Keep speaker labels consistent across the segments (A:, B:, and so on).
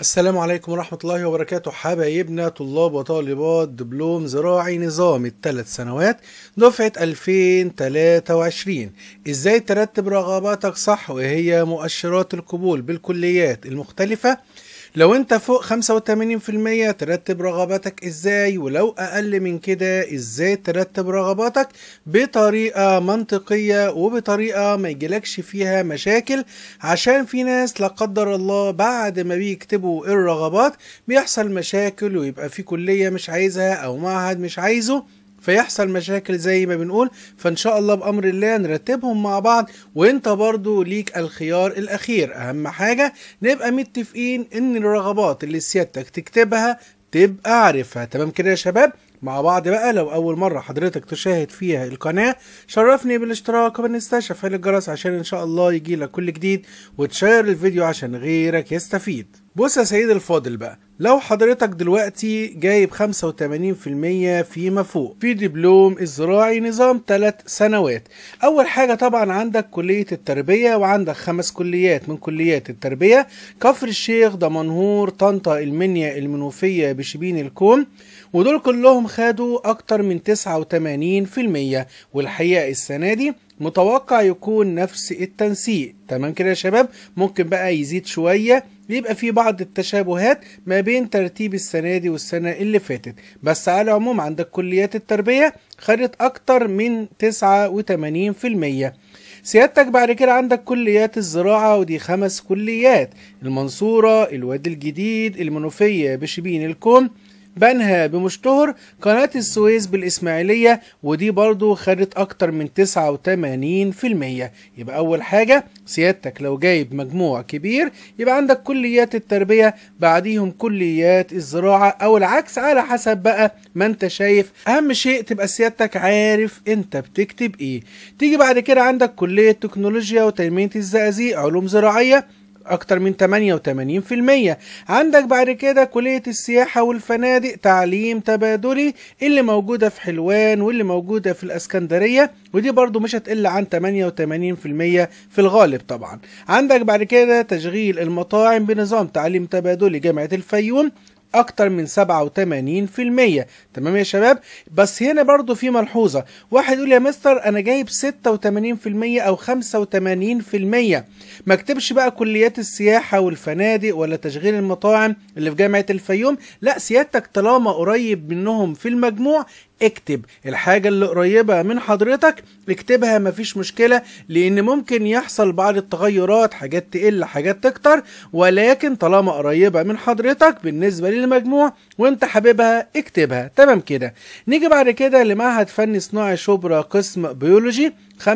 A: السلام عليكم ورحمة الله وبركاته حبايبنا طلاب وطالبات دبلوم زراعي نظام الثلاث سنوات دفعة 2023 ازاي ترتب رغباتك صح وهي مؤشرات القبول بالكليات المختلفة لو انت فوق 85% ترتب رغباتك ازاي ولو اقل من كده ازاي ترتب رغباتك بطريقة منطقية وبطريقة ما يجيلكش فيها مشاكل عشان في ناس لا قدر الله بعد ما بيكتبوا الرغبات بيحصل مشاكل ويبقى في كلية مش عايزها او معهد مش عايزه فيحصل مشاكل زي ما بنقول فان شاء الله بامر الله نرتبهم مع بعض وانت برضو ليك الخيار الاخير اهم حاجه نبقى متفقين ان الرغبات اللي سيادتك تكتبها تبقى عارفها تمام كده يا شباب مع بعض بقى لو اول مره حضرتك تشاهد فيها القناه شرفني بالاشتراك وبالنستاشة فعل الجرس عشان ان شاء الله يجي لك كل جديد وتشير الفيديو عشان غيرك يستفيد بص يا سيد الفاضل بقى لو حضرتك دلوقتي جايب 85% فيما فوق في دبلوم الزراعي نظام 3 سنوات اول حاجه طبعا عندك كليه التربيه وعندك خمس كليات من كليات التربيه كفر الشيخ دمنهور طنطا المنيا المنوفيه بشبين الكوم ودول كلهم خدوا اكتر من 89% والحقيقه السنه دي متوقع يكون نفس التنسيق تمام كده يا شباب ممكن بقى يزيد شويه بيبقى في بعض التشابهات ما بين ترتيب السنة دي والسنة اللي فاتت بس على العموم عندك كليات التربية خدت أكتر من 89% سيادتك بعد كده عندك كليات الزراعة ودي خمس كليات المنصورة الوادي الجديد المنوفية بشبين الكون بنها بمشتهر قناة السويس بالإسماعيلية ودي برضو خدت أكتر من 89% يبقى أول حاجة سيادتك لو جايب مجموع كبير يبقى عندك كليات التربية بعديهم كليات الزراعة أو العكس على حسب بقى ما أنت شايف أهم شيء تبقى سيادتك عارف أنت بتكتب إيه تيجي بعد كده عندك كلية تكنولوجيا وتنمية الزقازيق علوم زراعية أكتر من 88% عندك بعد كده كلية السياحة والفنادق تعليم تبادلي اللي موجودة في حلوان واللي موجودة في الأسكندرية ودي برضو مش هتقل عن 88% في الغالب طبعا عندك بعد كده تشغيل المطاعم بنظام تعليم تبادلي جامعة الفيوم اكتر من 87% تمام يا شباب بس هنا برضو في ملحوظة واحد يقول يا مستر انا جايب 86% او 85% ما اكتبش بقى كليات السياحة والفنادق ولا تشغيل المطاعم اللي في جامعة الفيوم لا سيادتك طالما قريب منهم في المجموع اكتب الحاجة اللي قريبة من حضرتك اكتبها مفيش مشكلة لان ممكن يحصل بعض التغيرات حاجات تقل حاجات تكتر ولكن طالما قريبة من حضرتك بالنسبة للمجموع وانت حاببها اكتبها تمام كده نيجي بعد كده لمعهد فني صناعي شبرا قسم بيولوجي 85%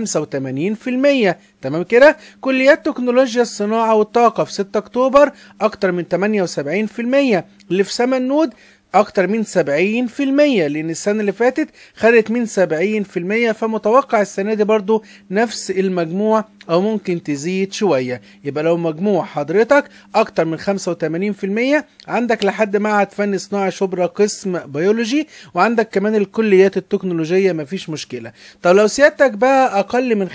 A: تمام كده كليات تكنولوجيا الصناعة والطاقة في 6 أكتوبر أكتر من 78% اللي في سمنود اكتر من 70% لان السنه اللي فاتت خدت من 70% فمتوقع السنه دي برضو نفس المجموع او ممكن تزيد شويه يبقى لو مجموع حضرتك اكتر من 85% عندك لحد معهد فن صناعه شبرا قسم بيولوجي وعندك كمان الكليات التكنولوجيه مفيش مشكله طب لو سيادتك بقى اقل من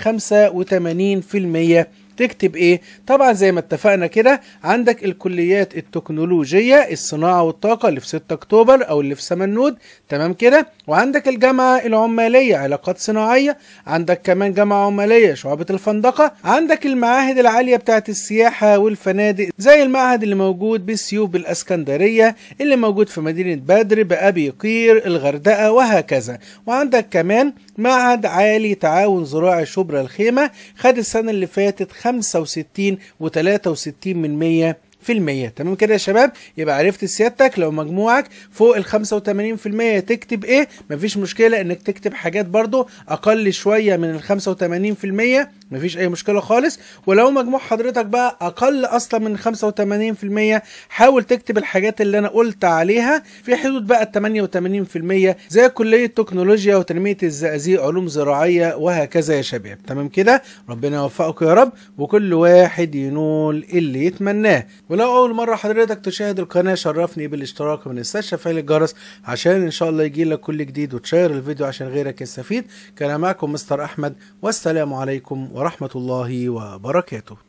A: 85% تكتب ايه طبعا زي ما اتفقنا كده عندك الكليات التكنولوجيه الصناعه والطاقه اللي في 6 اكتوبر او اللي في سمنود تمام كده وعندك الجامعه العماليه علاقات صناعيه عندك كمان جامعه عماليه شعبه الفندقه عندك المعاهد العاليه بتاعه السياحه والفنادق زي المعهد اللي موجود بسيوف بالاسكندريه اللي موجود في مدينه بدر بابي قير الغردقه وهكذا وعندك كمان معهد عالي تعاون زراعي شبرا الخيمة خد السنة اللي فاتت 65 و63 من 100 في المية تمام كده يا شباب يبقى عرفت سيادتك لو مجموعك فوق ال 85% تكتب ايه مفيش مشكلة انك تكتب حاجات برضو اقل شوية من ال 85% مفيش اي مشكله خالص ولو مجموع حضرتك بقى اقل اصلا من 85% حاول تكتب الحاجات اللي انا قلت عليها في حدود بقى 88% زي كليه تكنولوجيا وتنميه الزقازيق علوم زراعيه وهكذا يا شباب تمام كده ربنا يوفقك يا رب وكل واحد ينول اللي يتمناه ولو اول مره حضرتك تشاهد القناه شرفني بالاشتراك من الساشة فعل الجرس عشان ان شاء الله يجي لك كل جديد وتشير الفيديو عشان غيرك يستفيد كان معكم مستر احمد والسلام عليكم ورحمة الله وبركاته